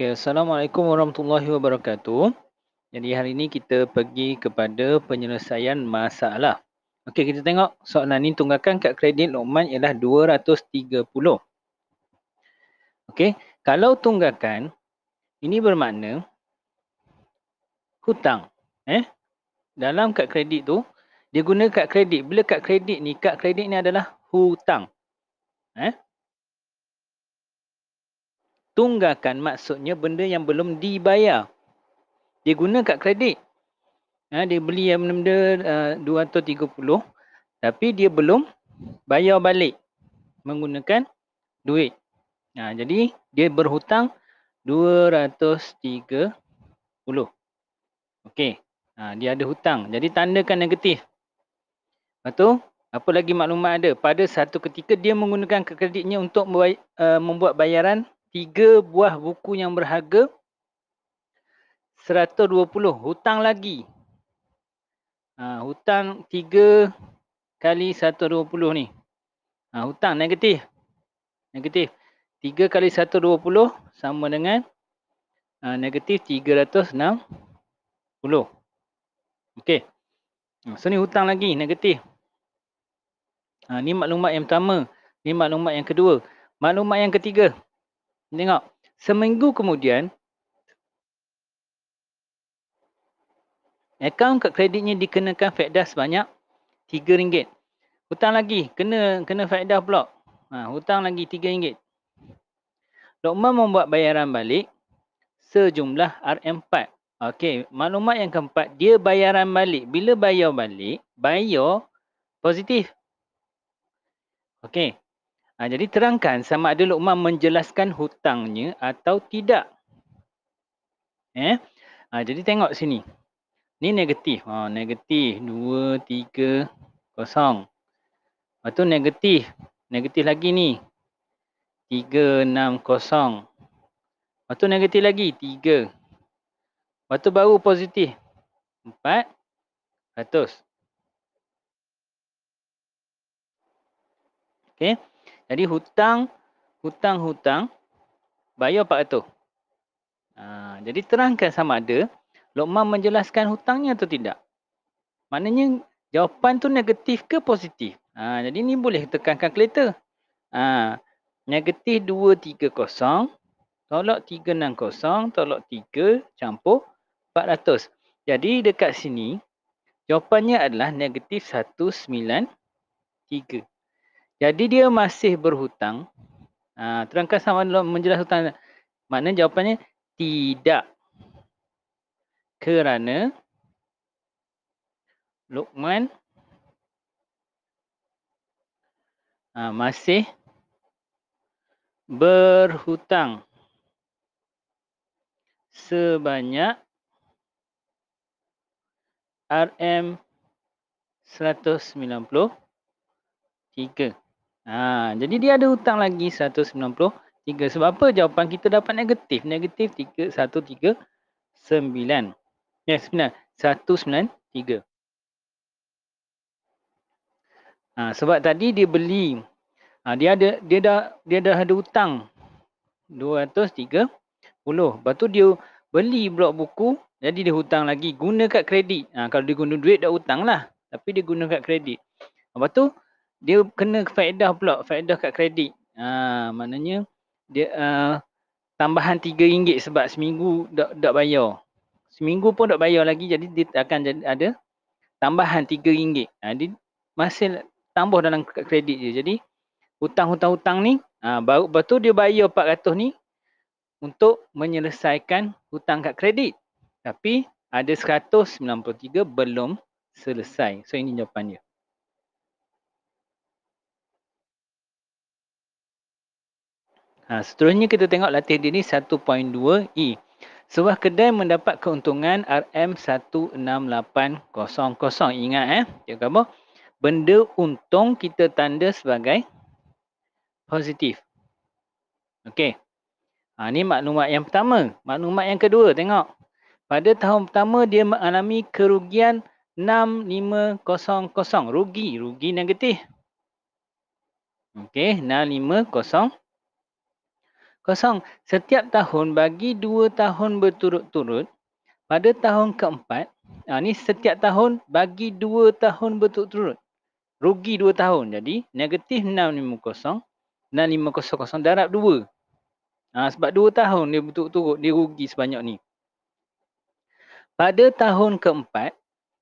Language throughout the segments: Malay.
Okay, Assalamualaikum warahmatullahi wabarakatuh. Jadi hari ini kita pergi kepada penyelesaian masalah. Okey, kita tengok soalan ni tunggakan kad kredit Luqman ialah 230. Okey, kalau tunggakan ini bermakna hutang eh dalam kad kredit tu dia guna kad kredit. Bila kad kredit ni kad kredit ni adalah hutang. Eh, tunggakan maksudnya benda yang belum dibayar. Dia guna kad kredit. Ha, dia beli yang benda uh, 230 tapi dia belum bayar balik menggunakan duit. Ha, jadi dia berhutang 230. Okey. Ha, dia ada hutang. Jadi tandakan negatif. Lepas tu, apa lagi maklumat ada? Pada satu ketika dia menggunakan kreditnya untuk uh, membuat bayaran tiga buah buku yang berharga seratus dua puluh hutang lagi. Ha, hutang tiga kali seratus dua puluh ni. Ha, hutang negatif. Negatif. tiga kali seratus dua puluh sama dengan ha, negatif puluh Okey. Ha, so ni hutang lagi negatif. Ha, ni maklumat yang pertama. Ni maklumat yang kedua. Maklumat yang ketiga. Tengok, seminggu kemudian akaun kad kreditnya dikenakan faedah sebanyak RM3. Hutang lagi, kena kena faedah pula. Ha, hutang lagi RM3. Dokumen membuat bayaran balik sejumlah RM4. Okey, maklumat yang keempat, dia bayaran balik. Bila bayar balik, bayar positif. Okey, Ha, jadi terangkan sama ada Luqman menjelaskan hutangnya atau tidak. Eh? Ha, jadi tengok sini. Ni negatif. Ha, negatif. Dua, tiga, kosong. Lepas tu negatif. Negatif lagi ni. Tiga, enam, kosong. Lepas tu negatif lagi. Tiga. Lepas tu baru positif. Empat, ratus. Okay. Jadi hutang hutang-hutang bayar 400. Uh, ha, jadi terangkan sama ada Lokman menjelaskan hutangnya atau tidak. Maknanya jawapan tu negatif ke positif? Ha, jadi ni boleh tekankan kereta. Ha, negatif 230, tolak 360, tolak 3, campur 400. Jadi dekat sini, jawapannya adalah negatif 193. Jadi dia masih berhutang. Ha, terangkan sama dalam menjelaskan hutang. Maknanya jawapannya tidak. Kerana Luqman ha, ah, masih berhutang sebanyak RM193. Ha, jadi dia ada hutang lagi 193. Sebab apa? Jawapan kita dapat negatif. Negatif 139. Ya benar. 193. Ha, sebab tadi dia beli. Ha, dia ada dia dah dia dah ada hutang 230. Lepas tu dia beli blok buku. Jadi dia hutang lagi. Guna kad kredit. Ha, kalau dia guna duit dah hutang lah. Tapi dia guna kad kredit. Lepas tu dia kena faedah pula faedah kat kredit ha maknanya dia uh, tambahan RM3 sebab seminggu tak tak bayar seminggu pun tak bayar lagi jadi dia akan jadi ada tambahan RM3 ha dia masih tambah dalam kredit je jadi hutang-hutang-hutang ni ha, baru betul dia bayar 400 ni untuk menyelesaikan hutang kat kredit tapi ada 193 belum selesai. So ini jawapan dia. Ha, seterusnya kita tengok latih dia ni 1.2E. Sebuah kedai mendapat keuntungan RM16800. Ingat eh. Cakap apa? Benda untung kita tanda sebagai positif. Okey. Ha, ni maklumat yang pertama. Maklumat yang kedua tengok. Pada tahun pertama dia mengalami kerugian 6500. Rugi. Rugi negatif. Okey. 6500 kosong. Setiap tahun bagi dua tahun berturut-turut, pada tahun keempat, ha, ni setiap tahun bagi dua tahun berturut-turut. Rugi dua tahun. Jadi, negatif 650, 6500 darab dua. Ha, sebab dua tahun dia berturut-turut, dia rugi sebanyak ni. Pada tahun keempat,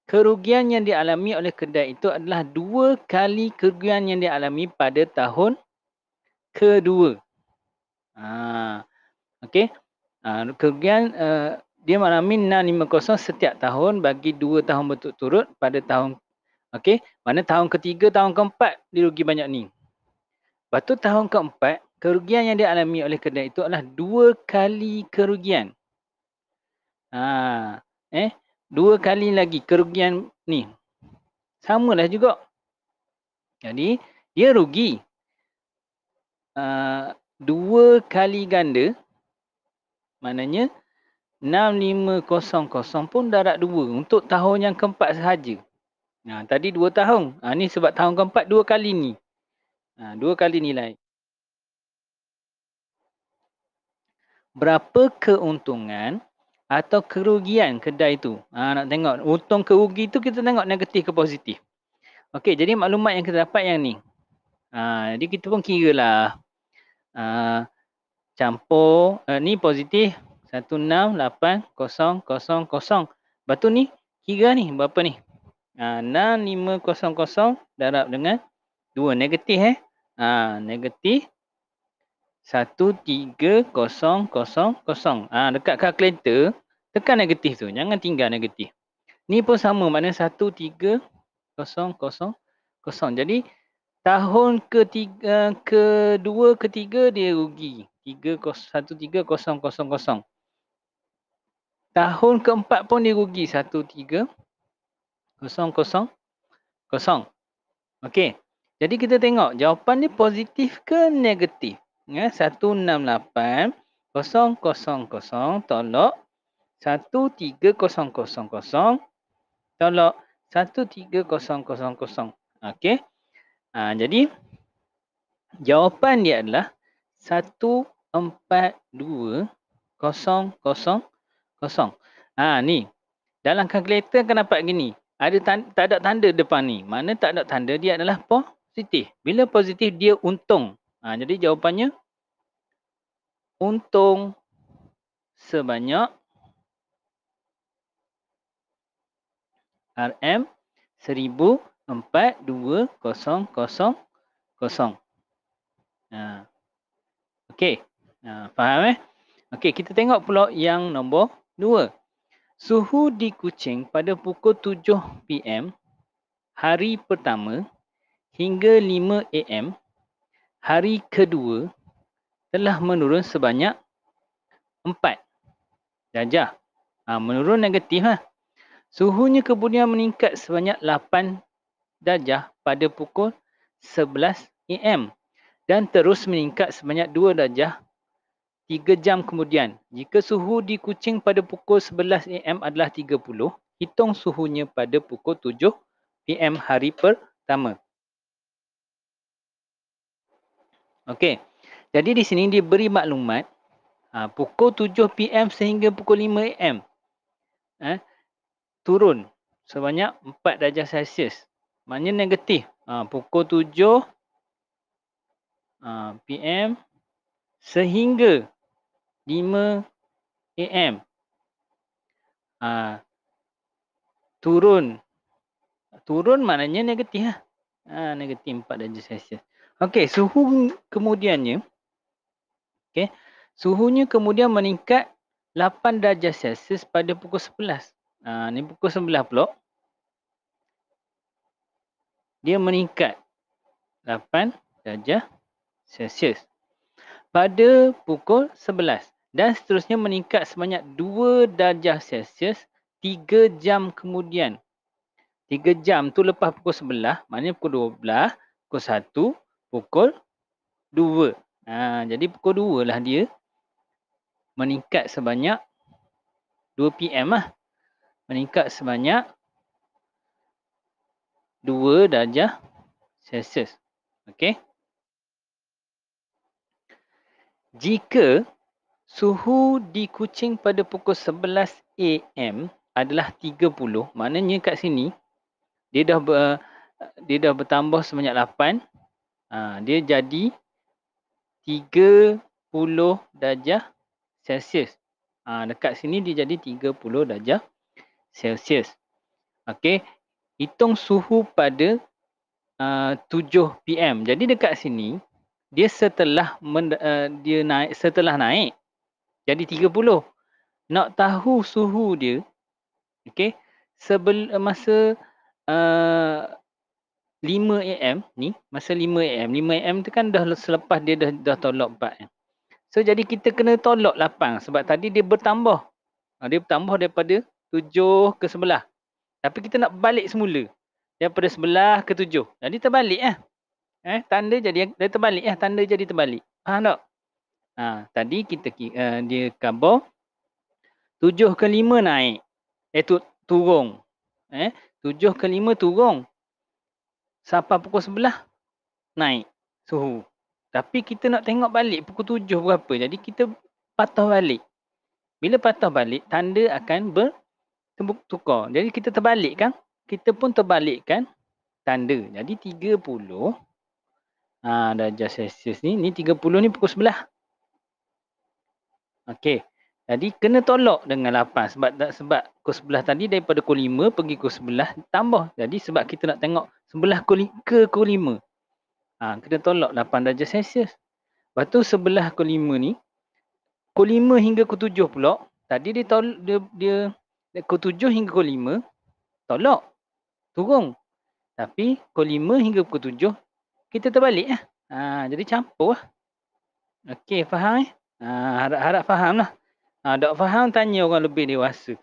kerugian yang dialami oleh kedai itu adalah dua kali kerugian yang dialami pada tahun kedua. Ah. Okey. Ah, kemudian uh, dia mengalami nan lima kosong setiap tahun bagi dua tahun berturut-turut pada tahun. okay, Mana tahun ketiga, tahun keempat dia rugi banyak ni. Lepas tu tahun keempat, kerugian yang dia alami oleh kedai itu adalah dua kali kerugian. Ha, eh, dua kali lagi kerugian ni. Sama lah juga. Jadi, dia rugi. Uh, dua kali ganda. Maknanya 6500 pun darat dua untuk tahun yang keempat sahaja. Nah, ha, tadi dua tahun. Ha, ni sebab tahun keempat dua kali ni. Ha, dua kali nilai. Berapa keuntungan atau kerugian kedai tu? Ha, nak tengok. Untung ke rugi tu kita tengok negatif ke positif. Okey, jadi maklumat yang kita dapat yang ni. Ha, jadi kita pun kira lah uh, campur uh, ni positif 168000. Lepas tu ni kira ni berapa ni? Uh, ah, 6500 darab dengan 2 negatif eh. Uh, negatif 13000. Ah uh, dekat kalkulator tekan negatif tu. Jangan tinggal negatif. Ni pun sama makna 13000. Jadi tahun ketiga kedua ketiga dia rugi 313000 tahun keempat pun dia rugi 13000 okey jadi kita tengok jawapan dia positif ke negatif ya 168000 tolak 13000 tolak 13000 okey Ha, jadi jawapan dia adalah 142000. Ah ha, ni. Dalam kalkulator kan dapat gini. Ada tanda, tak ada tanda depan ni. Mana tak ada tanda dia adalah positif. Bila positif dia untung. Ha, jadi jawapannya untung sebanyak RM 1000 empat dua kosong kosong kosong. Ha. Okey. Ha, faham eh? Okey kita tengok pula yang nombor dua. Suhu di Kuching pada pukul 7 pm hari pertama hingga 5 am hari kedua telah menurun sebanyak 4 darjah. Ha, menurun negatif. Ha? Suhunya kemudian meningkat sebanyak darjah pada pukul 11 AM dan terus meningkat sebanyak 2 darjah 3 jam kemudian. Jika suhu di kucing pada pukul 11 AM adalah 30, hitung suhunya pada pukul 7 PM hari pertama. Okey. Jadi di sini diberi maklumat ha, pukul 7 PM sehingga pukul 5 AM. Ha, turun sebanyak 4 darjah Celsius. Maknanya negatif. Ha, pukul 7 ha, PM sehingga 5 AM. Ha, turun. Turun maknanya negatif. Ha? Ha, negatif 4 darjah Celsius. Okey, suhu kemudiannya. Okey, suhunya kemudian meningkat 8 darjah Celsius pada pukul 11. Ha, ni pukul 11 pulak dia meningkat 8 darjah Celsius pada pukul 11 dan seterusnya meningkat sebanyak 2 darjah Celsius 3 jam kemudian. 3 jam tu lepas pukul 11, maknanya pukul 12, pukul 1, pukul 2. Ha, jadi pukul 2 lah dia meningkat sebanyak 2 PM lah. Meningkat sebanyak 2.5. Dua darjah Celsius. Okey. Jika suhu di kucing pada pukul 11 AM adalah 30, maknanya kat sini dia dah ber, dia dah bertambah sebanyak 8. Ha, dia jadi 30 darjah Celsius. Ha, dekat sini dia jadi 30 darjah Celsius. Okey, hitung suhu pada uh, 7 pm. Jadi dekat sini dia setelah mend- uh, dia naik setelah naik jadi 30. Nak tahu suhu dia okey Sebelum uh, masa uh, 5 am ni masa 5 am 5 am tu kan dah selepas dia dah, dah tolak 4 am. So jadi kita kena tolak 8 sebab tadi dia bertambah. Ha, dia bertambah daripada 7 ke 11. Tapi kita nak balik semula. Daripada sebelah ke tujuh. Jadi terbalik lah. Eh? eh, tanda jadi dia terbalik lah. Eh? Tanda jadi terbalik. Faham tak? Ha, tadi kita uh, dia kabar. Tujuh ke lima naik. Eh, tu, turun. Eh, tujuh ke lima turun. Sampai pukul sebelah. Naik. Suhu. Tapi kita nak tengok balik pukul tujuh berapa. Jadi kita patah balik. Bila patah balik, tanda akan ber, tukar. Jadi kita terbalik kan? Kita pun terbalik kan tanda. Jadi 30 ha, darjah Celsius ni. Ni 30 ni pukul sebelah. Okey. Jadi kena tolak dengan 8 sebab tak sebab pukul sebelah tadi daripada pukul 5 pergi pukul sebelah tambah. Jadi sebab kita nak tengok sebelah pukul ke pukul 5. Ha, kena tolak 8 darjah Celsius. Lepas tu sebelah pukul 5 ni pukul 5 hingga pukul 7 pula tadi dia tol, dia, dia ke tujuh hingga ke lima, tolak. Turun. Tapi ke lima hingga ke tujuh, kita terbalik lah. Ha, jadi campur lah. Okey, faham eh? Harap-harap ah, faham lah. Ha, ah, tak faham, tanya orang lebih dewasa.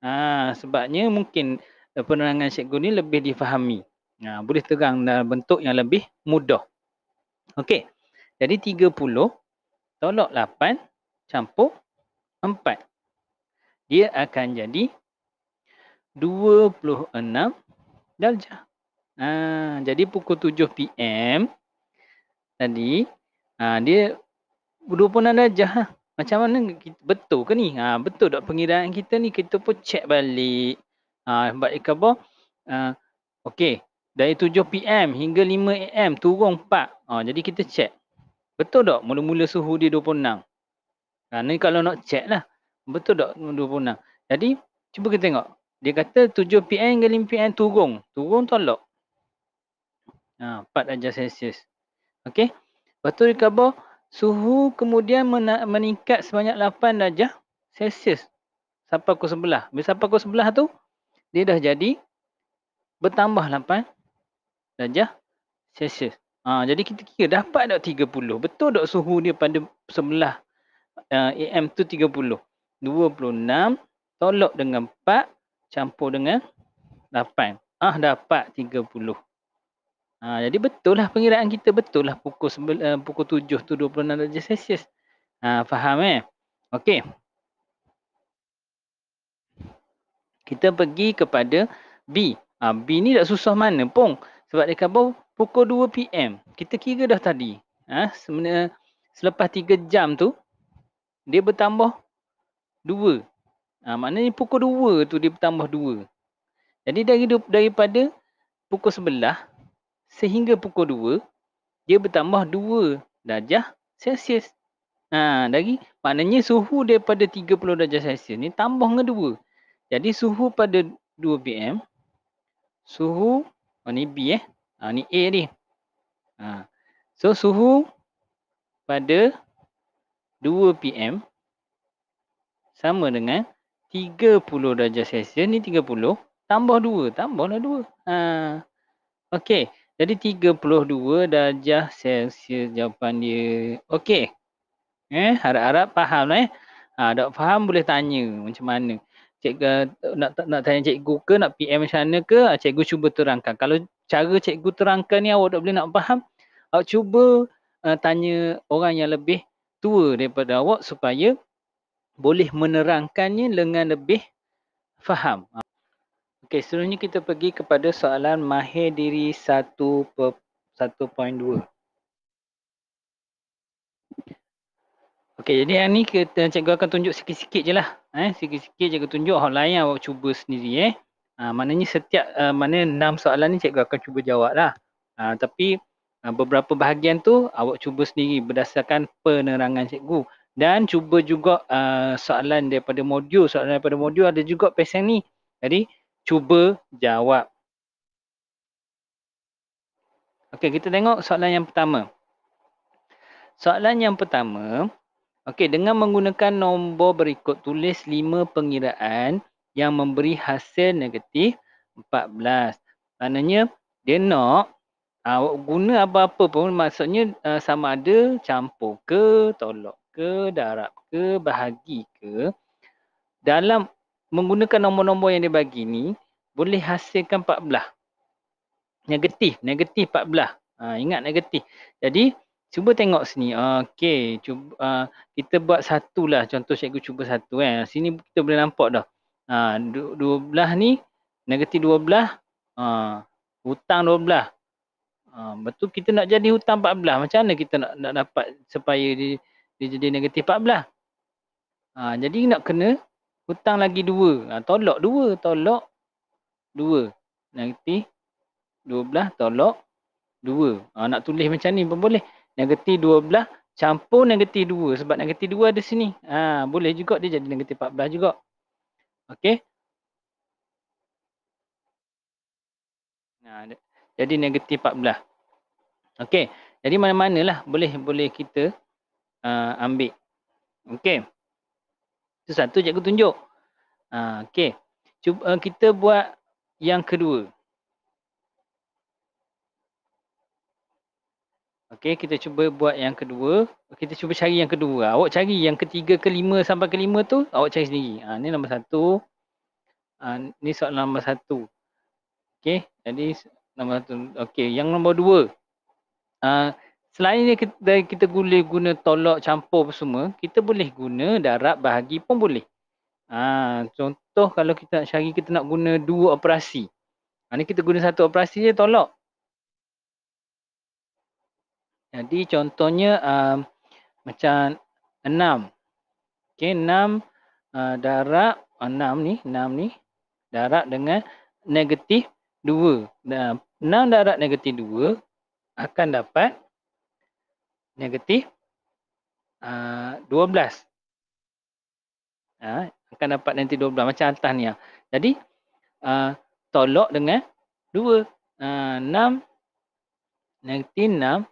Ha, sebabnya mungkin eh, penerangan cikgu ni lebih difahami. Ha, boleh terang dalam bentuk yang lebih mudah. Okey. Jadi tiga puluh, tolak lapan, campur empat dia akan jadi 26 darjah. Ha, jadi pukul 7 pm tadi ha, dia 26 darjah. Ha. Macam mana betul ke ni? Ha, betul tak pengiraan kita ni? Kita pun check balik. Ha, sebab ikan apa? Ha, okay. Dari 7 pm hingga 5 am turun 4. Ha, jadi kita check. Betul tak mula-mula suhu dia 26? Ha, ni kalau nak check lah. Betul tak 26? Jadi, cuba kita tengok. Dia kata 7 PM ke 5 PM turun. Turun tolak. Ha, 4 darjah Celsius. Okay. Lepas tu dia khabar, suhu kemudian meningkat sebanyak 8 darjah Celsius. Sapa pukul sebelah. Bila sampai pukul sebelah tu, dia dah jadi bertambah 8 darjah Celsius. Ha, jadi kita kira dapat tak 30. Betul tak suhu dia pada sebelah uh, eh, AM tu 30. 26 tolak dengan 4 campur dengan 8. Ah dapat 30. Ha, ah, jadi betul lah pengiraan kita betul lah pukul sebel uh, eh, pukul 7 tu 26 darjah Celsius. Ha, faham eh? Okey. Kita pergi kepada B. Ha, B ni tak susah mana pun. Sebab dia kata pukul 2 PM. Kita kira dah tadi. Ha, sebenarnya selepas 3 jam tu dia bertambah Dua. Ha, maknanya pukul dua tu dia bertambah dua. Jadi dari daripada pukul sebelah sehingga pukul dua, dia bertambah dua darjah Celsius. Ha, dari maknanya suhu daripada 30 darjah Celsius ni tambah dengan dua. Jadi suhu pada 2 PM, suhu, oh ni B eh, ha, ni A ni. Ha. So suhu pada 2 PM sama dengan 30 darjah Celsius ni 30 tambah 2 tambahlah 2. Ah. Ha. Okey, jadi 32 darjah Celsius jawapan dia. Okey. Eh, harap-harap faham lah, eh. Ha, tak faham boleh tanya macam mana. Cikgu eh, nak nak tanya cikgu ke nak PM macam mana ke? Ha, cikgu cuba terangkan. Kalau cara cikgu terangkan ni awak tak boleh nak faham, awak cuba uh, tanya orang yang lebih tua daripada awak supaya boleh menerangkannya dengan lebih faham. Okey, selanjutnya kita pergi kepada soalan mahir diri 1.2. Okey, jadi yang ni kita, cikgu akan tunjuk sikit-sikit je lah. Eh, sikit-sikit cikgu tunjuk hal lain awak cuba sendiri eh. Ha, maknanya setiap, uh, eh, mana enam soalan ni cikgu akan cuba jawab lah. Ha, tapi uh, beberapa bahagian tu awak cuba sendiri berdasarkan penerangan cikgu dan cuba juga uh, soalan daripada modul soalan daripada modul ada juga pesan ni jadi cuba jawab Okey, kita tengok soalan yang pertama. Soalan yang pertama, okey, dengan menggunakan nombor berikut, tulis 5 pengiraan yang memberi hasil negatif 14. Maknanya, dia nak uh, guna apa-apa pun, maksudnya uh, sama ada campur ke tolak ke, darab ke, bahagi ke dalam menggunakan nombor-nombor yang dia bagi ni boleh hasilkan 14. Negatif, negatif 14. Ha, ingat negatif. Jadi cuba tengok sini. Ha, Okey, cuba uh, kita buat satu lah. Contoh cikgu cuba satu kan. Eh. Sini kita boleh nampak dah. Ha, 12 ni negatif 12. Ha, hutang 12. Ha, betul kita nak jadi hutang 14. Macam mana kita nak, nak dapat supaya dia dia jadi negatif 14. Ha, jadi nak kena hutang lagi 2. Ha, tolak 2. Tolak 2. Negatif 12 tolak 2. Ha, nak tulis macam ni pun boleh. Negatif 12 campur negatif 2. Sebab negatif 2 ada sini. Ha, boleh juga dia jadi negatif 14 juga. Okay. Nah, ha, jadi negatif 14. Okay. Jadi mana-manalah boleh boleh kita uh, ambil. Okey. Itu satu cikgu tunjuk. Uh, Okey. Cuba uh, kita buat yang kedua. Okey, kita cuba buat yang kedua. Kita cuba cari yang kedua. Awak cari yang ketiga, kelima sampai kelima tu, awak cari sendiri. Ha, ni nombor satu. Ha, ni soalan nombor satu. Okey, jadi nombor satu. Okey, yang nombor dua. Ha, Selain ni kita, kita boleh guna tolak campur apa semua, kita boleh guna darab bahagi pun boleh. Ha, contoh kalau kita nak cari kita nak guna dua operasi. Ha, ni kita guna satu operasi je tolak. Jadi contohnya um, macam enam. Okay, enam uh, darab uh, enam ni, enam ni darab dengan negatif dua. Enam darab negatif dua akan dapat negatif uh, 12. Uh, akan dapat nanti 12 macam atas ni. Uh. Jadi uh, tolok dengan 2. Uh, 6 negatif 6.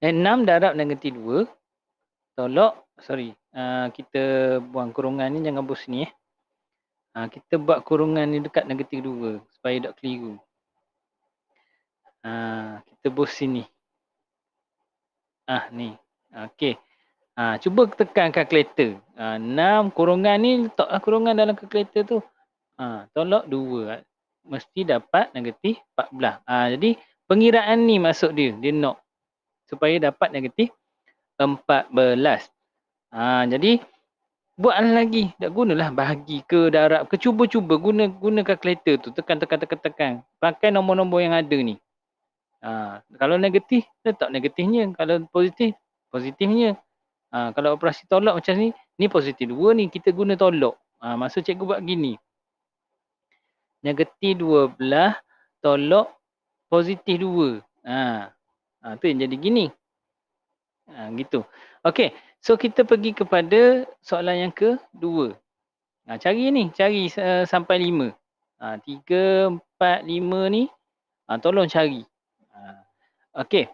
Eh, 6 darab negatif 2. Tolak Sorry. Uh, kita buang kurungan ni. Jangan buat sini. Eh. Uh, kita buat kurungan ni dekat negatif 2. Supaya tak keliru. Uh, kita bos sini. Ah ni. Okey. Ha, cuba tekan kalkulator. Ha, 6 ah, kurungan ni letaklah kurungan dalam kalkulator tu. Ha, ah, tolak 2. Mesti dapat negatif 14. Ah, jadi pengiraan ni masuk dia. Dia nak supaya dapat negatif 14. Ah, jadi buat lagi. Tak gunalah bahagi ke darab ke. Cuba-cuba guna, guna kalkulator tu. Tekan, tekan, tekan, tekan. Pakai nombor-nombor yang ada ni. Ha, kalau negatif, tetap negatifnya. Kalau positif, positifnya. Ha, kalau operasi tolak macam ni, ni positif dua ni kita guna tolak. Ha, maksud cikgu buat gini. Negatif dua belah, tolak positif dua. Ha. Ha, tu yang jadi gini. Ha, gitu. Okay. So kita pergi kepada soalan yang kedua. Ha, cari ni. Cari uh, sampai lima. Ha, tiga, empat, lima ni. Ha, tolong cari. Okey.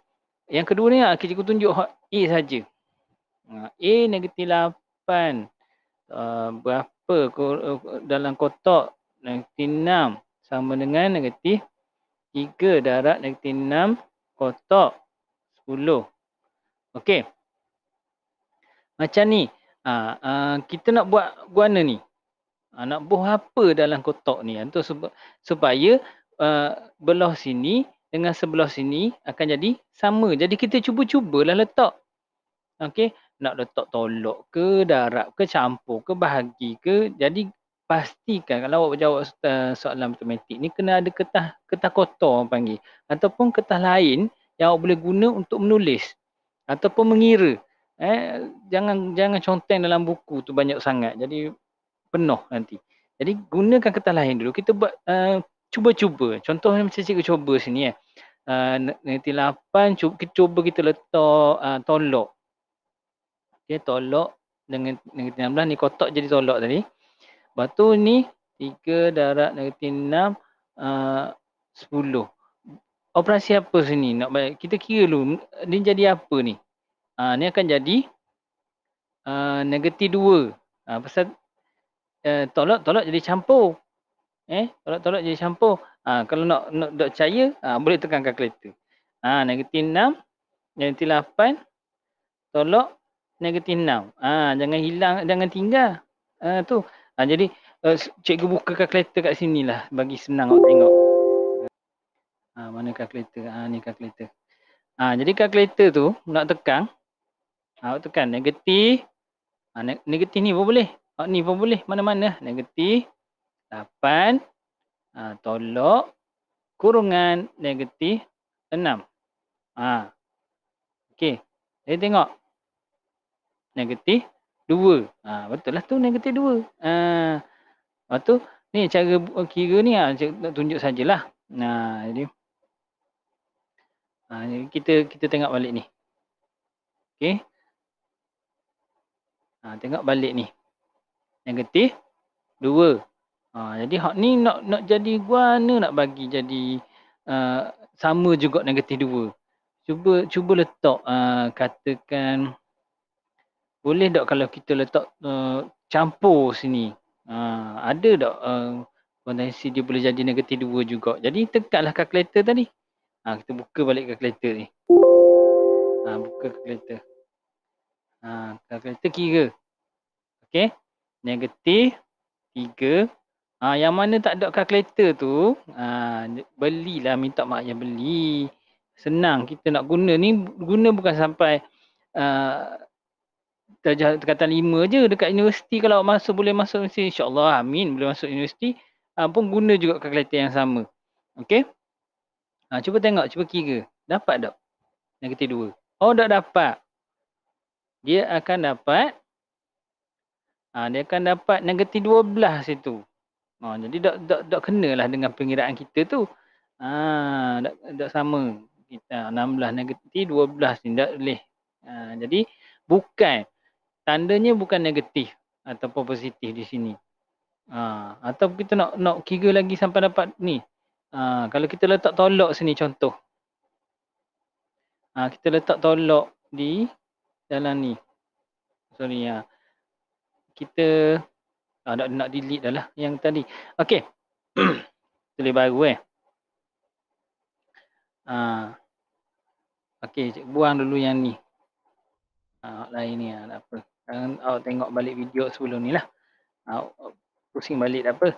Yang kedua ni aku ah, cikgu tunjuk A saja. Ah, A negatif 8. Uh, ah, berapa dalam kotak negatif 6 sama dengan negatif 3 darat negatif 6 kotak 10. Okey. Macam ni. Ha, uh, kita nak buat guana ni. Ha, nak buah apa dalam kotak ni. Supaya uh, belah sini dengan sebelah sini akan jadi sama. Jadi kita cuba-cubalah letak. Okay, nak letak tolok ke, darab ke, campur ke, bahagi ke. Jadi pastikan kalau awak jawab eh, soalan matematik ni kena ada kertas kertas kotor orang panggil ataupun kertas lain yang awak boleh guna untuk menulis ataupun mengira eh jangan jangan conteng dalam buku tu banyak sangat jadi penuh nanti jadi gunakan kertas lain dulu kita buat uh, cuba-cuba. Contohnya macam cikgu cuba sini eh. Uh, negatif 8 cuba kita, letak ah, tolok. Okey tolok dengan negatif 16 ni kotak jadi tolok tadi. Lepas tu ni 3 darab negatif 6 uh, 10. Operasi apa sini? Nak bayar. kita kira dulu ni jadi apa ni? Uh, ni akan jadi uh, negatif 2. Uh, pasal uh, tolok tolok jadi campur eh tolak-tolak jadi campur ha, kalau nak nak dok cahaya ha, boleh tekan kalkulator ha, negatif 6 negatif 8 tolak negatif 6 ha, jangan hilang jangan tinggal ha, tu ha, jadi uh, cikgu buka kalkulator kat sini lah bagi senang awak tengok ha, mana kalkulator ha, ni kalkulator ha, jadi kalkulator tu nak tekan ha, tekan negatif ha, negatif ni pun boleh ha, ni pun boleh mana-mana negatif 8 ha, tolok kurungan negatif 6. Ha. Okey. Jadi tengok. Negatif 2. Ha, betul lah tu negatif 2. Ha. Lepas tu ni cara oh, kira ni ha, nak tunjuk sajalah. Ha, jadi ha, kita kita tengok balik ni. Okey. Ha, tengok balik ni. Negatif 2. Ha, jadi hak ni nak nak jadi ni nak bagi jadi uh, sama juga negatif dua. Cuba cuba letak uh, katakan boleh tak kalau kita letak uh, campur sini. Uh, ada tak uh, potensi dia boleh jadi negatif dua juga. Jadi tekanlah kalkulator tadi. Ha, kita buka balik kalkulator ni. Ha, buka kalkulator. Ha, kalkulator kira. Okay. Negatif tiga Ha, yang mana tak ada kalkulator tu, ha, belilah minta mak ayah beli. Senang kita nak guna ni, guna bukan sampai uh, darjah tekatan lima je dekat universiti kalau masuk boleh masuk universiti insyaAllah amin boleh masuk universiti ha, pun guna juga kalkulator yang sama. Okay. Ha, cuba tengok, cuba kira. Dapat tak? Negatif dua. Oh dah dapat. Dia akan dapat ha, dia akan dapat negatif dua belas itu. Ha, jadi tak tak tak kenalah dengan pengiraan kita tu. Ha, tak tak sama. Kita 16 negatif 12 ni tak boleh. Ha, jadi bukan tandanya bukan negatif ataupun positif di sini. Ha, atau kita nak nak kira lagi sampai dapat ni. Ha, kalau kita letak tolak sini contoh. Ha, kita letak tolak di dalam ni. Sorry ya. Ha. Kita Ha, nak, nak delete dah lah yang tadi. Okay, Tulis baru eh. Ha. Okey, buang dulu yang ni. Ha, lain ni ha, tak apa. Ha, oh, tengok balik video sebelum ni lah. Ha, pusing balik tak apa.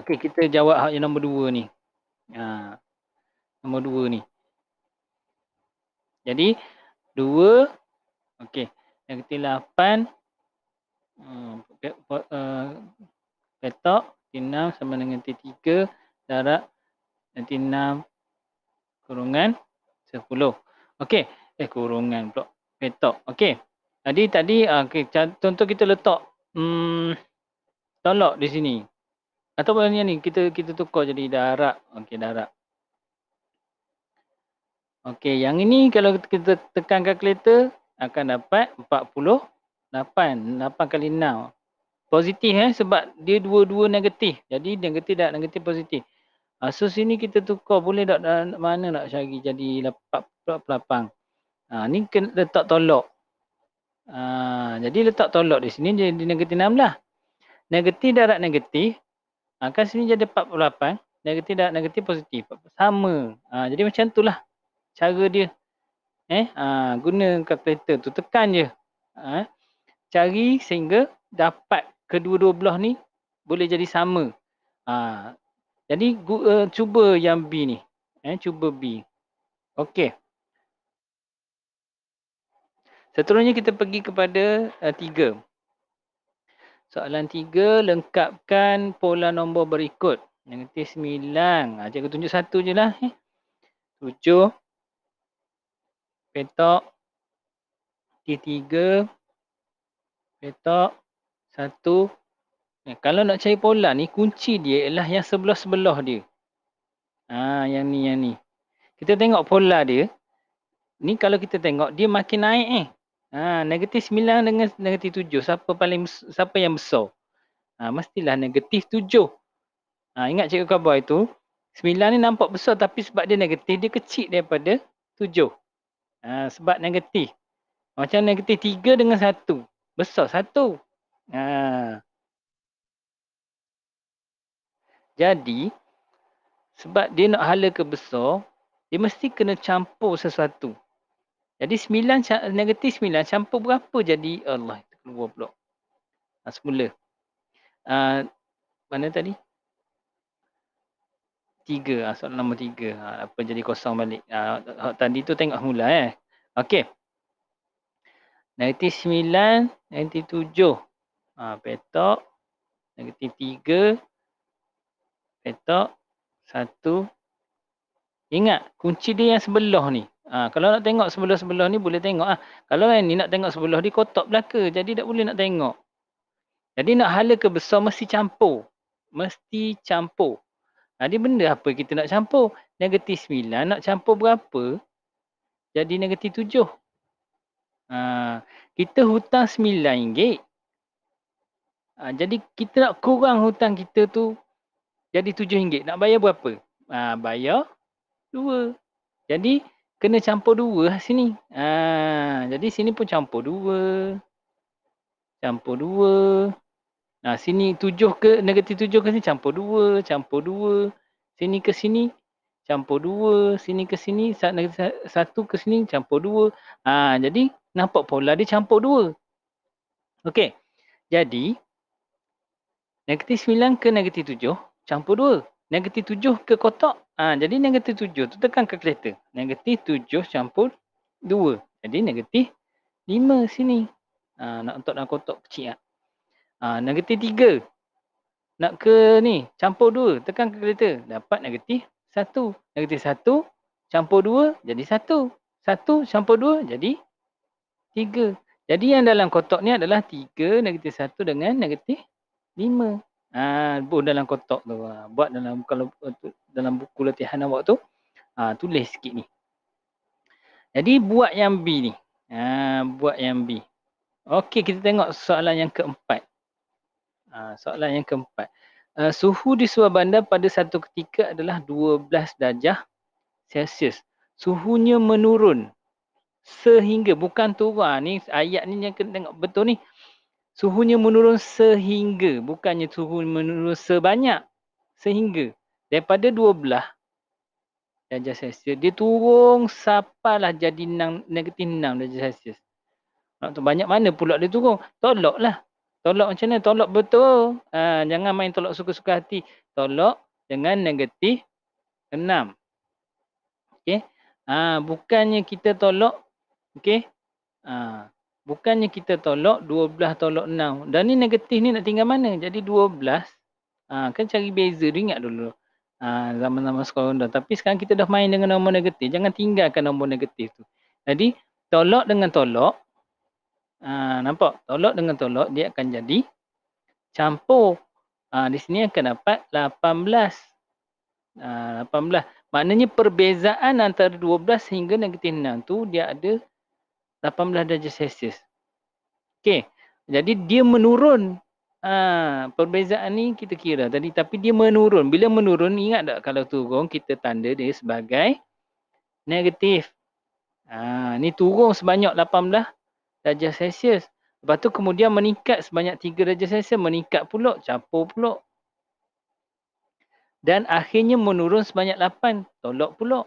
Okay, kita jawab yang nombor dua ni. Ha, nombor dua ni. Jadi, dua. Okay, yang ketiga lapan. Ah, ah, petok T6 sama dengan T3 darab T6 kurungan 10. Okey, eh kurungan pula petok Okey. Tadi tadi ah, okey contoh kita letak mm tolak di sini. atau yang ni kita kita tukar jadi darab. Okey, darab. Okey, yang ini kalau kita tekan kalkulator akan dapat 40 Lapan, lapan kali 6. Positif eh sebab dia dua-dua negatif. Jadi negatif dan negatif positif. Ha, so sini kita tukar boleh tak ah, mana nak cari jadi 48. Ha, ah, ni letak tolok. Ha, jadi letak tolok di sini jadi negatif enam lah. Negatif darat negatif. Ha, kan sini jadi 48. Negatif darat negatif positif. Sama. Ha, jadi macam tu lah cara dia. Eh, ha, guna kalkulator tu. Tekan je. Ha, cari sehingga dapat kedua-dua belah ni boleh jadi sama. Ha. Jadi uh, cuba yang B ni. Eh, cuba B. Okey. Seterusnya kita pergi kepada uh, tiga. Soalan tiga, lengkapkan pola nombor berikut. Yang nanti sembilan. Ha, cikgu tunjuk satu je lah. Eh. Tujuh. Petok. T3. Letak satu. Eh, kalau nak cari pola ni, kunci dia ialah yang sebelah-sebelah dia. Ah, yang ni, yang ni. Kita tengok pola dia. Ni kalau kita tengok, dia makin naik eh. Ha, negatif 9 dengan negatif 7. Siapa paling siapa yang besar? Ha, mestilah negatif 7. Ha, ingat cikgu khabar itu. 9 ni nampak besar tapi sebab dia negatif, dia kecil daripada 7. Ha, sebab negatif. Macam negatif 3 dengan 1 besar satu. Ha. Jadi sebab dia nak hala ke besar, dia mesti kena campur sesuatu. Jadi sembilan negatif sembilan campur berapa jadi Allah itu keluar pula. Ha, semula. Ha, mana tadi? Tiga. Ha, soalan nombor tiga. Ha, apa jadi kosong balik. Ha, tadi tu tengok mula eh. Okey. Negatif 9, negatif 7. Ha, petok. Negatif 3. Petok. 1. Ingat, kunci dia yang sebelah ni. Ha, kalau nak tengok sebelah-sebelah ni, boleh tengok. Ha. Kalau yang ni nak tengok sebelah, dia kotak belaka. Jadi, tak boleh nak tengok. Jadi, nak hala ke besar, mesti campur. Mesti campur. Jadi, ha, benda apa kita nak campur? Negatif 9, nak campur berapa? Jadi, negatif 7. Ha, kita hutang RM9. Uh, ha, jadi kita nak kurang hutang kita tu jadi RM7. Nak bayar berapa? Uh, bayar RM2. Jadi kena campur dua lah sini. Uh, jadi sini pun campur dua. Campur dua. Nah, sini tujuh ke negatif tujuh ke sini campur dua, campur dua. Sini ke sini campur dua, sini ke sini satu ke sini campur dua. Ah, ha, jadi nampak pola dia campur dua. Okey. Jadi negatif 9 ke negatif 7 campur dua. Negatif 7 ke kotak. ha, jadi negatif 7 tu tekan ke kereta. Negatif 7 campur dua, Jadi negatif 5 sini. Ha, nak untuk dalam kotak kecil ah. Ha, negatif 3. Nak ke ni campur dua tekan ke kereta dapat negatif 1. Negatif 1 campur dua jadi 1. 1 campur 2 jadi tiga. Jadi yang dalam kotak ni adalah tiga, negatif satu dengan negatif lima. Ha, buat dalam kotak tu. Ha, buat dalam kalau eh, dalam buku latihan awak tu. Ha, tulis sikit ni. Jadi buat yang B ni. Ha, buat yang B. Okey, kita tengok soalan yang keempat. Ha, soalan yang keempat. Uh, suhu di sebuah bandar pada satu ketika adalah 12 darjah Celsius. Suhunya menurun sehingga bukan turun ni ayat ni yang kena tengok betul ni suhunya menurun sehingga bukannya suhu menurun sebanyak sehingga daripada 12 darjah Celsius. Dia turun sapalah jadi negatif 6 darjah Celsius. Nak tu banyak mana pula dia turun? Tolok lah. Tolok macam mana? tolak betul. Ha, jangan main tolak suka-suka hati. tolak dengan negatif 6. Okay. Ha, bukannya kita tolak Okey. Ha. Bukannya kita tolak 12 tolak 6. Dan ni negatif ni nak tinggal mana? Jadi 12. Ha. Kan cari beza. Ingat dulu. Ha, zaman-zaman ha. sekolah rendah. Tapi sekarang kita dah main dengan nombor negatif. Jangan tinggalkan nombor negatif tu. Jadi tolak dengan tolak. Ha. Nampak? Tolak dengan tolak dia akan jadi campur. Ha. Di sini akan dapat 18. Ha. 18. Maknanya perbezaan antara 12 hingga negatif 6 tu dia ada 18 darjah Celsius. Okey. Jadi dia menurun. Ha, perbezaan ni kita kira tadi. Tapi dia menurun. Bila menurun, ingat tak kalau turun, kita tanda dia sebagai negatif. Ha, ni turun sebanyak 18 darjah Celsius. Lepas tu kemudian meningkat sebanyak 3 darjah Celsius. Meningkat pula, campur pula. Dan akhirnya menurun sebanyak 8. Tolok pula.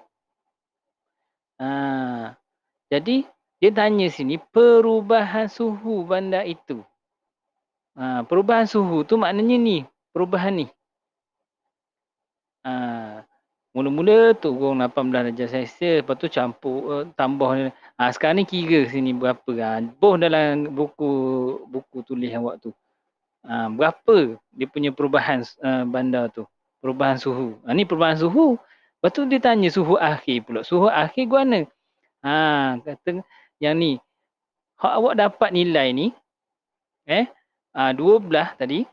Ha, jadi dia tanya sini perubahan suhu bandar itu. Ha, perubahan suhu tu maknanya ni, perubahan ni. mula ha, mula-mula turun 18 darjah Celsius, lepas tu campur uh, tambah ha, sekarang ni kira sini berapa kan. Ha, Boh dalam buku buku tulis yang waktu. Ha, berapa dia punya perubahan uh, bandar tu? Perubahan suhu. Ha, ni perubahan suhu. Lepas tu dia tanya suhu akhir pula. Suhu akhir gua guna. Ha, kata yang ni. Hak awak dapat nilai ni eh uh, ah, 12 tadi.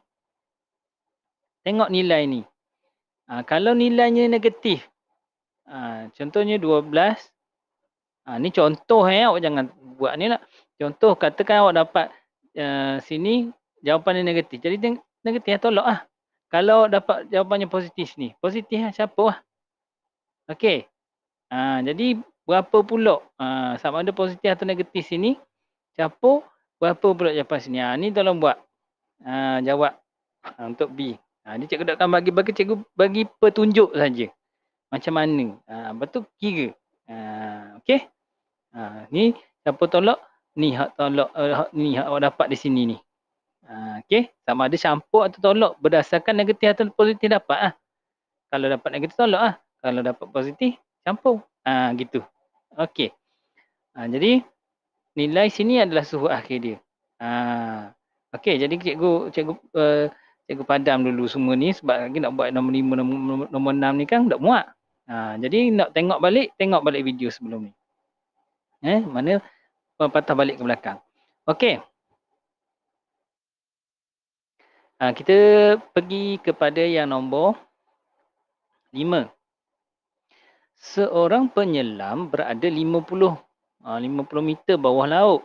Tengok nilai ni. Uh, kalau nilainya negatif. Uh, contohnya 12. Uh, ni contoh eh awak jangan buat ni lah. Contoh katakan awak dapat uh, sini jawapan dia negatif. Jadi negatif ya tolak lah. Kalau dapat jawapannya positif ni. Positif lah siapa lah. Okay. Uh, jadi berapa pula ha, uh, sama ada positif atau negatif sini capur berapa pula capas sini ha, ni tolong buat uh, jawab uh, untuk B ha, dia cikgu takkan bagi bagi cikgu bagi petunjuk saja macam mana uh, lepas tu kira ha, uh, okay? ha, uh, ni capur tolak ni hak tolak eh, uh, ni hak awak dapat di sini ni ha, uh, okay? sama ada campur atau tolak berdasarkan negatif atau positif dapat ah. kalau dapat negatif tolak ah. kalau dapat positif campur Ah gitu. Okey. Ha, jadi nilai sini adalah suhu akhir dia. Ha. Okey, jadi cikgu cikgu uh, cikgu padam dulu semua ni sebab lagi nak buat nombor 5 nombor, nombor 6 ni kan tak muat. Ha, jadi nak tengok balik, tengok balik video sebelum ni. Eh, mana patah balik ke belakang. Okey. Ha, kita pergi kepada yang nombor 5 seorang penyelam berada 50 50 ha, meter bawah laut.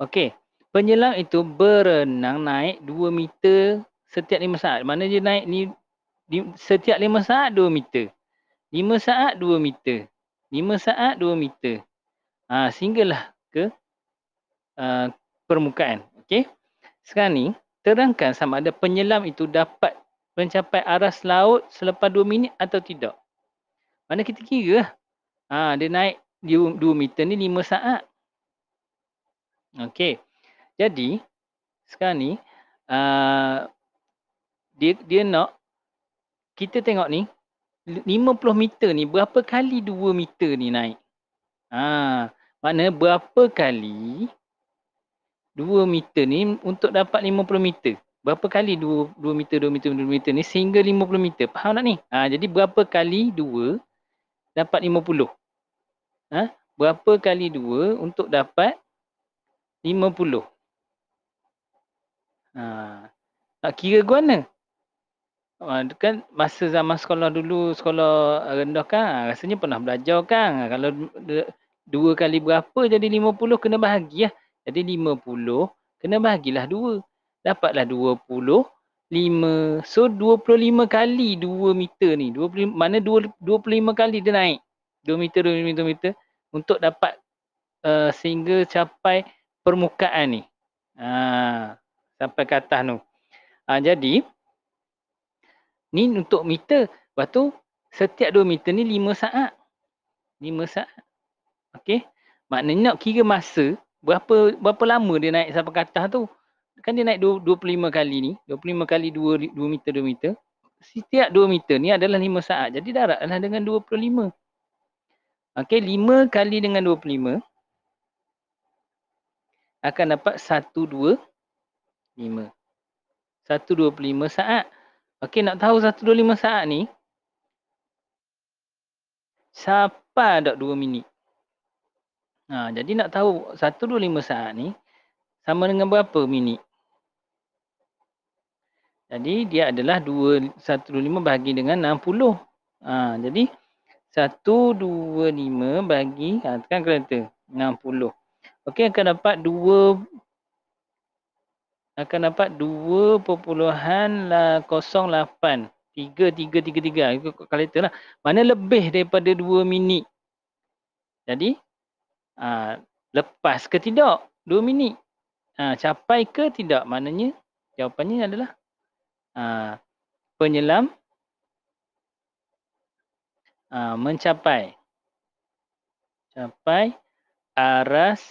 Okey, penyelam itu berenang naik 2 meter setiap 5 saat. Mana dia naik ni setiap 5 saat 2 meter. 5 saat 2 meter. 5 saat 2 meter. Ha, sehinggalah ke uh, permukaan. Okey. Sekarang ni, terangkan sama ada penyelam itu dapat mencapai aras laut selepas 2 minit atau tidak. Mana kita kira lah. Ha, dia naik 2 meter ni 5 saat. Okey. Jadi sekarang ni uh, dia dia nak kita tengok ni 50 meter ni berapa kali 2 meter ni naik. Ha, mana berapa kali 2 meter ni untuk dapat 50 meter. Berapa kali 2, 2 meter, 2 meter, 2 meter ni sehingga 50 meter. Faham tak ni? Ha, jadi berapa kali dapat 50. Ha? Berapa kali 2 untuk dapat 50? Ha. Nak kira gua mana? Lah. Ha, kan masa zaman sekolah dulu, sekolah rendah kan, ha, rasanya pernah belajar kan. Ha, kalau 2 kali berapa jadi 50 kena bahagi lah. Jadi 50 kena bahagilah 2. Dapatlah 20 lima So dua puluh lima kali dua meter ni. 25, mana puluh lima kali dia naik. dua meter, dua meter, dua meter. Untuk dapat uh, sehingga capai permukaan ni. Ha, sampai ke atas tu. Ha, jadi ni untuk meter. Lepas tu setiap dua meter ni lima saat. lima saat. Okay. Maknanya nak kira masa berapa berapa lama dia naik sampai ke atas tu kan dia naik 25 kali ni 25 kali 2, 2 meter 2 meter setiap 2 meter ni adalah 5 saat jadi darat adalah dengan 25 Okay, 5 kali dengan 25 akan dapat 125 125 saat Okay, nak tahu 125 saat ni siapa dak 2 minit ha, jadi nak tahu 125 saat ni sama dengan berapa minit jadi dia adalah 125 bahagi dengan 60. Ha, jadi 125 bagi ha, tekan kereta 60. Okey akan dapat 2 akan dapat 2.08 3333 ha, ikut kalkulator lah. Mana lebih daripada 2 minit? Jadi ha, lepas ke tidak 2 minit? Ha, capai ke tidak? Maknanya jawapannya adalah penyelam mencapai capai aras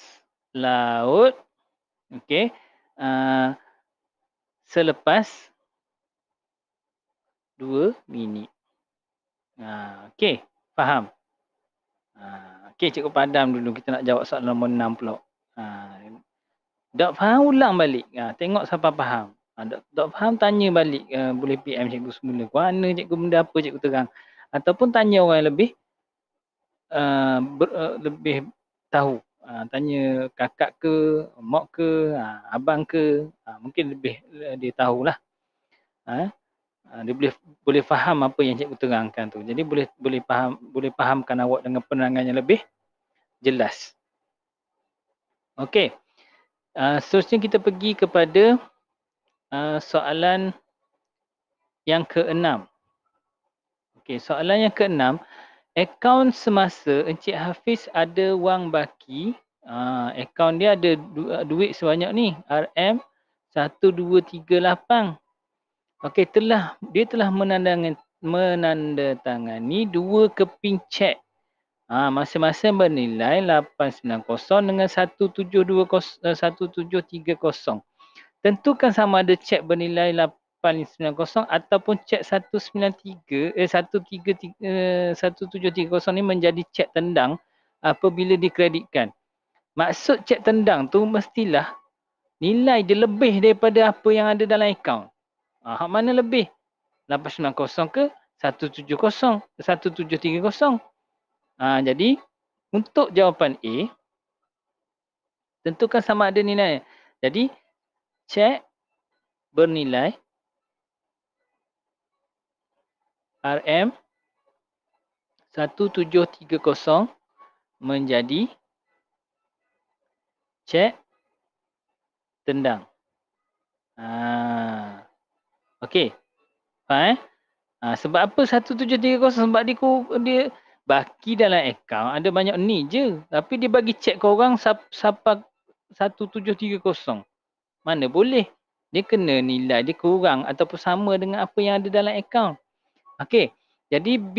laut okey selepas 2 minit. Ha okey, faham. Ha okey cukup padam dulu kita nak jawab soalan nombor 6 pula. Ha tak faham ulang balik. Ha tengok siapa faham tak, ah, tak faham tanya balik uh, boleh PM cikgu semula ke mana cikgu benda apa cikgu terang ataupun tanya orang yang lebih uh, ber, uh, lebih tahu uh, tanya kakak ke mak ke uh, abang ke uh, mungkin lebih uh, dia tahulah ha uh, dia boleh boleh faham apa yang cikgu terangkan tu jadi boleh boleh faham boleh fahamkan awak dengan penerangan yang lebih jelas okey uh, seterusnya kita pergi kepada Ah, soalan yang keenam. Okey, soalan yang keenam, akaun semasa Encik Hafiz ada wang baki, uh, akaun dia ada du- ah, duit sebanyak ni, RM1238. Okey, telah dia telah menandangan menandatangani dua keping cek ha, masing-masing bernilai 890 dengan 1720 1730 tentukan sama ada cek bernilai 8590 ataupun cek 193 eh 133 eh, 1730 ni menjadi cek tendang apabila dikreditkan. Maksud cek tendang tu mestilah nilai dia lebih daripada apa yang ada dalam akaun. Ah mana lebih? 890 ke 170 1730. Ah jadi untuk jawapan A tentukan sama ada nilai. Jadi cek bernilai RM 1730 menjadi cek tendang. Ha. Okey. Faham? Ha, sebab apa 1730 sebab dia dia baki dalam akaun ada banyak ni je tapi dia bagi cek kau orang sampai 1730. Mana boleh. Dia kena nilai, dia kurang ataupun sama dengan apa yang ada dalam akaun. Okey. Jadi B.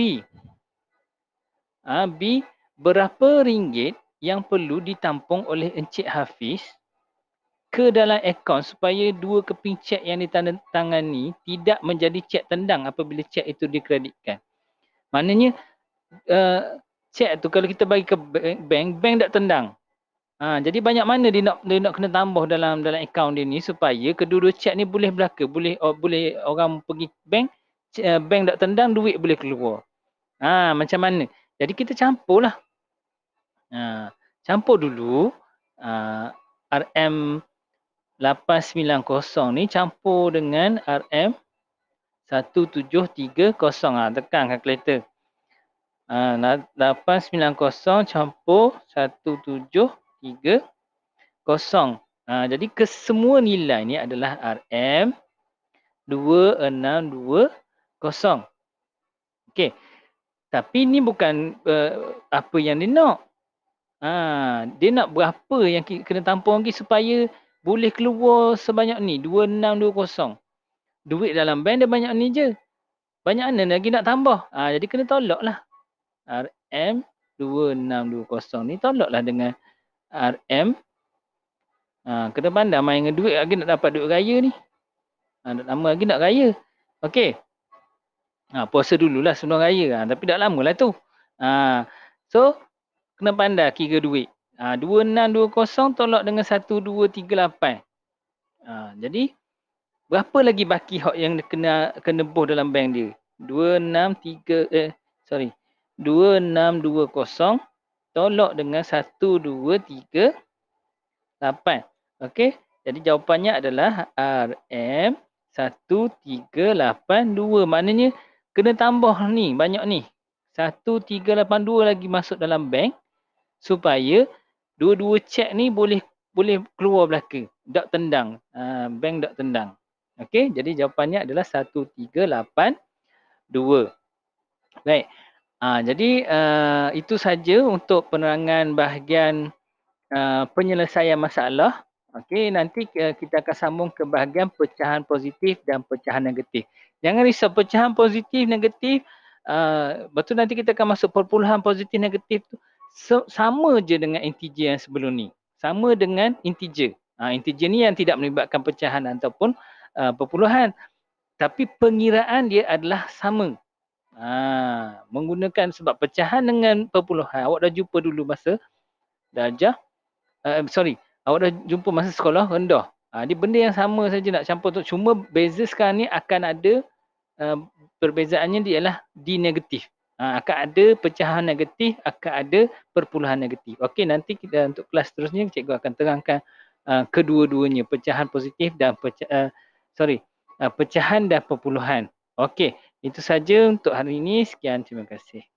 Ha, B. Berapa ringgit yang perlu ditampung oleh Encik Hafiz ke dalam akaun supaya dua keping cek yang ditandatangani tidak menjadi cek tendang apabila cek itu dikreditkan. Maknanya uh, cek tu kalau kita bagi ke bank, bank tak tendang. Ha, jadi banyak mana dia nak dia nak kena tambah dalam dalam akaun dia ni supaya kedua-dua cek ni boleh berlaku. Boleh oh, boleh orang pergi bank, eh, bank tak tendang duit boleh keluar. Ha, macam mana? Jadi kita campurlah. Ha, campur dulu ha, RM 890 ni campur dengan RM 1730 ha, tekan kalkulator. Ha, 890 campur 17 tiga kosong. Ha, jadi kesemua nilai ni adalah RM dua enam dua kosong. Okey. Tapi ni bukan uh, apa yang dia nak. Ha, dia nak berapa yang kena tampung lagi supaya boleh keluar sebanyak ni. dua dua enam kosong. Duit dalam bank dia banyak ni je. Banyak mana lagi nak tambah. Ha, jadi kena tolak lah. RM2620 ni tolak lah dengan RM. Ha, kena pandai main dengan duit lagi nak dapat duit raya ni. Ha, nak lama lagi nak raya. Okey. Ha, puasa dululah sebelum raya. Ha, tapi tak lama lah tu. Ha, so, kena pandai kira duit. Ha, 2620 tolak dengan 1238. Ha, jadi, berapa lagi baki hak yang kena kena boh dalam bank dia? 263 eh sorry. 2620 tolak dengan 1, 2, 3, 8. Okey. Jadi jawapannya adalah RM1382. Maknanya kena tambah ni banyak ni. 1382 lagi masuk dalam bank. Supaya dua-dua cek ni boleh boleh keluar belaka. dak tendang. Ha, bank dak tendang. Okey. Jadi jawapannya adalah 1382. Baik. Right. Ha, jadi uh, itu saja untuk penerangan bahagian uh, penyelesaian masalah. Okey, nanti uh, kita akan sambung ke bahagian pecahan positif dan pecahan negatif. Jangan risau pecahan positif negatif. Uh, betul nanti kita akan masuk perpuluhan positif negatif tu so, sama je dengan integer yang sebelum ni. Sama dengan integer. Ha, integer ni yang tidak melibatkan pecahan ataupun uh, perpuluhan. Tapi pengiraan dia adalah sama. Ha, menggunakan sebab pecahan dengan perpuluhan. Awak dah jumpa dulu masa darjah. Uh, sorry. Awak dah jumpa masa sekolah rendah. Ha, dia benda yang sama saja nak campur tu. Cuma beza sekarang ni akan ada uh, perbezaannya dia ialah D negatif. Ha, akan ada pecahan negatif, akan ada perpuluhan negatif. Okey, nanti kita untuk kelas seterusnya cikgu akan terangkan uh, kedua-duanya, pecahan positif dan pecah, uh, sorry, uh, pecahan dan perpuluhan. Okey, itu saja untuk hari ini. Sekian terima kasih.